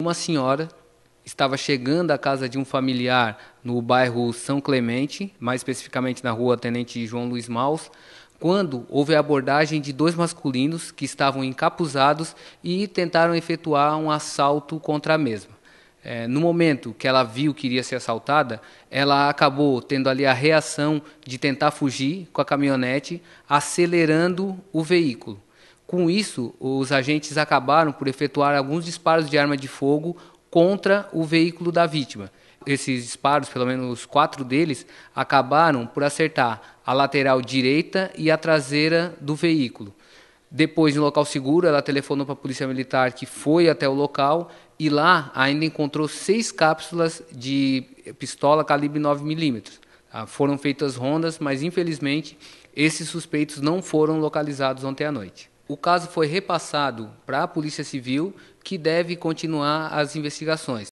Uma senhora estava chegando à casa de um familiar no bairro São Clemente, mais especificamente na rua Tenente João Luiz Maus, quando houve a abordagem de dois masculinos que estavam encapuzados e tentaram efetuar um assalto contra a mesma. É, no momento que ela viu que iria ser assaltada, ela acabou tendo ali a reação de tentar fugir com a caminhonete, acelerando o veículo. Com isso, os agentes acabaram por efetuar alguns disparos de arma de fogo contra o veículo da vítima. Esses disparos, pelo menos quatro deles, acabaram por acertar a lateral direita e a traseira do veículo. Depois, no local seguro, ela telefonou para a Polícia Militar que foi até o local e lá ainda encontrou seis cápsulas de pistola calibre 9mm. Ah, foram feitas rondas, mas infelizmente esses suspeitos não foram localizados ontem à noite. O caso foi repassado para a Polícia Civil, que deve continuar as investigações.